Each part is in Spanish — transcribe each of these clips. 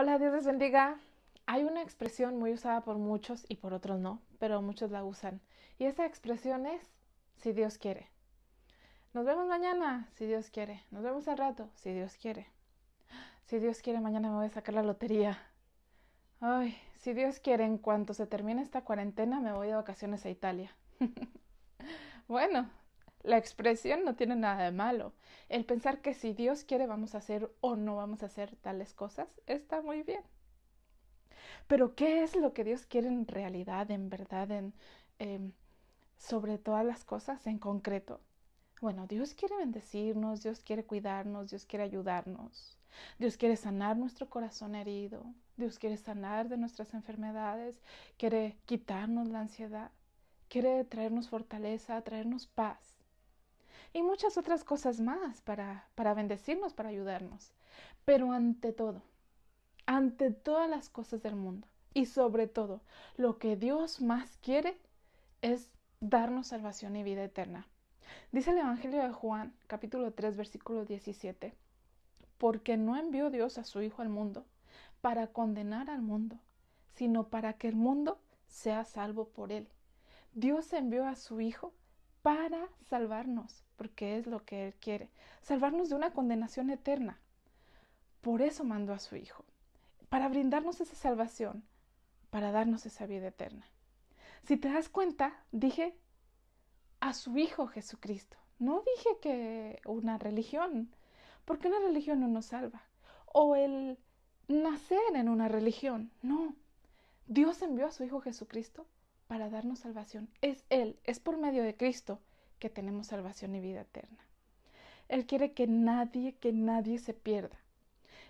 Hola, Dios les bendiga. Hay una expresión muy usada por muchos y por otros no, pero muchos la usan. Y esa expresión es si Dios quiere. Nos vemos mañana, si Dios quiere. Nos vemos al rato, si Dios quiere. Si Dios quiere, mañana me voy a sacar la lotería. Ay, si Dios quiere, en cuanto se termine esta cuarentena, me voy de vacaciones a Italia. bueno, la expresión no tiene nada de malo. El pensar que si Dios quiere vamos a hacer o no vamos a hacer tales cosas está muy bien. Pero ¿qué es lo que Dios quiere en realidad, en verdad, en, em, sobre todas las cosas, en concreto? Bueno, Dios quiere bendecirnos, Dios quiere cuidarnos, Dios quiere ayudarnos, Dios quiere sanar nuestro corazón herido, Dios quiere sanar de nuestras enfermedades, quiere quitarnos la ansiedad, quiere traernos fortaleza, traernos paz y muchas otras cosas más para, para bendecirnos, para ayudarnos. Pero ante todo, ante todas las cosas del mundo y sobre todo, lo que Dios más quiere es darnos salvación y vida eterna. Dice el Evangelio de Juan, capítulo 3, versículo 17, porque no envió Dios a su Hijo al mundo para condenar al mundo, sino para que el mundo sea salvo por él. Dios envió a su Hijo para salvarnos, porque es lo que Él quiere, salvarnos de una condenación eterna. Por eso mandó a su Hijo, para brindarnos esa salvación, para darnos esa vida eterna. Si te das cuenta, dije a su Hijo Jesucristo, no dije que una religión, porque una religión no nos salva, o el nacer en una religión, no. Dios envió a su Hijo Jesucristo para darnos salvación. Es Él, es por medio de Cristo que tenemos salvación y vida eterna. Él quiere que nadie, que nadie se pierda.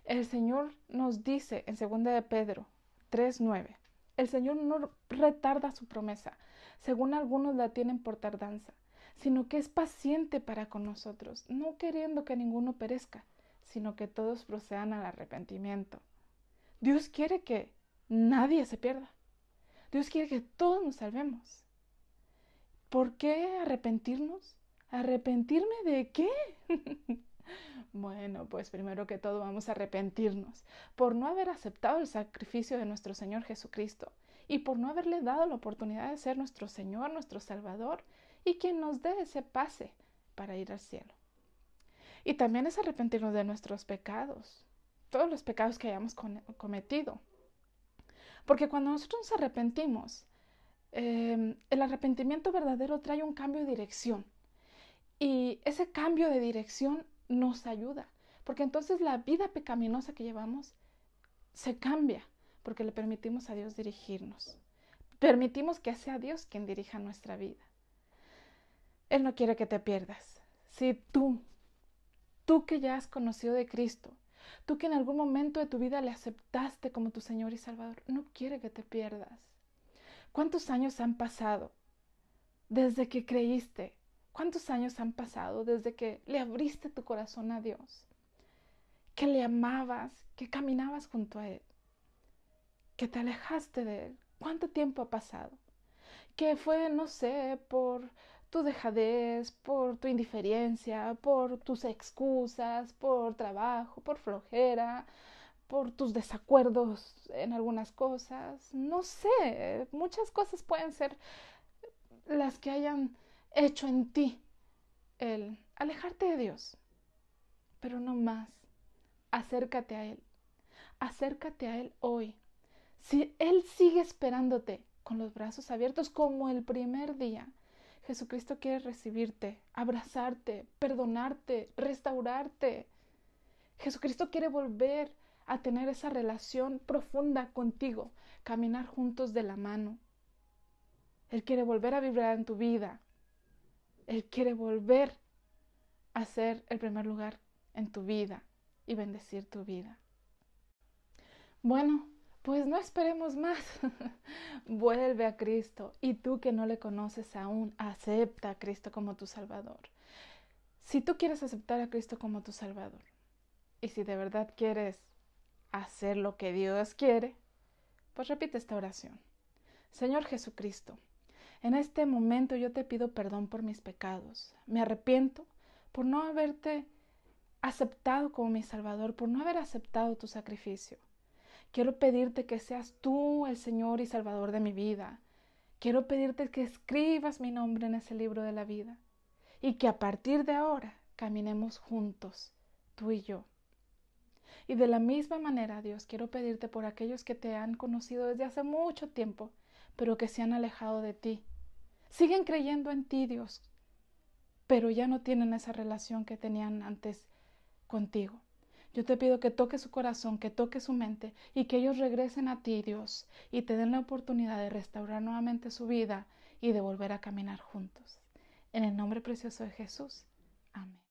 El Señor nos dice en 2 de Pedro 3:9, el Señor no retarda su promesa, según algunos la tienen por tardanza, sino que es paciente para con nosotros, no queriendo que ninguno perezca, sino que todos procedan al arrepentimiento. Dios quiere que nadie se pierda. Dios quiere que todos nos salvemos. ¿Por qué arrepentirnos? ¿Arrepentirme de qué? bueno, pues primero que todo vamos a arrepentirnos por no haber aceptado el sacrificio de nuestro Señor Jesucristo y por no haberle dado la oportunidad de ser nuestro Señor, nuestro Salvador y quien nos dé ese pase para ir al cielo. Y también es arrepentirnos de nuestros pecados, todos los pecados que hayamos cometido porque cuando nosotros nos arrepentimos, em, el arrepentimiento verdadero trae un cambio de dirección. Y ese cambio de dirección nos ayuda, porque entonces la vida pecaminosa que llevamos se cambia, porque le permitimos a Dios dirigirnos. Permitimos que sea Dios quien dirija nuestra vida. Él no quiere que te pierdas. Si tú, tú que ya has conocido de Cristo, Tú que en algún momento de tu vida le aceptaste como tu Señor y Salvador, no quiere que te pierdas. ¿Cuántos años han pasado desde que creíste? ¿Cuántos años han pasado desde que le abriste tu corazón a Dios? Que le amabas, que caminabas junto a Él, que te alejaste de Él. ¿Cuánto tiempo ha pasado? Que fue, no sé, por tu dejadez, por tu indiferencia, por tus excusas, por trabajo, por flojera, por tus desacuerdos en algunas cosas. No sé, muchas cosas pueden ser las que hayan hecho en ti el alejarte de Dios, pero no más. Acércate a Él. Acércate a Él hoy. Si Él sigue esperándote con los brazos abiertos como el primer día, Jesucristo quiere recibirte, abrazarte, perdonarte, restaurarte. Jesucristo quiere volver a tener esa relación profunda contigo, caminar juntos de la mano. Él quiere volver a vibrar en tu vida. Él quiere volver a ser el primer lugar en tu vida y bendecir tu vida. Bueno, pues no esperemos más. Vuelve a Cristo y tú que no le conoces aún, acepta a Cristo como tu Salvador. Si tú quieres aceptar a Cristo como tu Salvador y si de verdad quieres hacer lo que Dios quiere, pues repite esta oración. Señor Jesucristo, en este momento yo te pido perdón por mis pecados. Me arrepiento por no haberte aceptado como mi Salvador, por no haber aceptado tu sacrificio. Quiero pedirte que seas tú el Señor y Salvador de mi vida. Quiero pedirte que escribas mi nombre en ese libro de la vida y que a partir de ahora caminemos juntos, tú y yo. Y de la misma manera, Dios, quiero pedirte por aquellos que te han conocido desde hace mucho tiempo, pero que se han alejado de ti. Siguen creyendo en ti, Dios, pero ya no tienen esa relación que tenían antes contigo. Yo te pido que toque su corazón, que toque su mente y que ellos regresen a ti, Dios, y te den la oportunidad de restaurar nuevamente su vida y de volver a caminar juntos. En el nombre precioso de Jesús. Amén.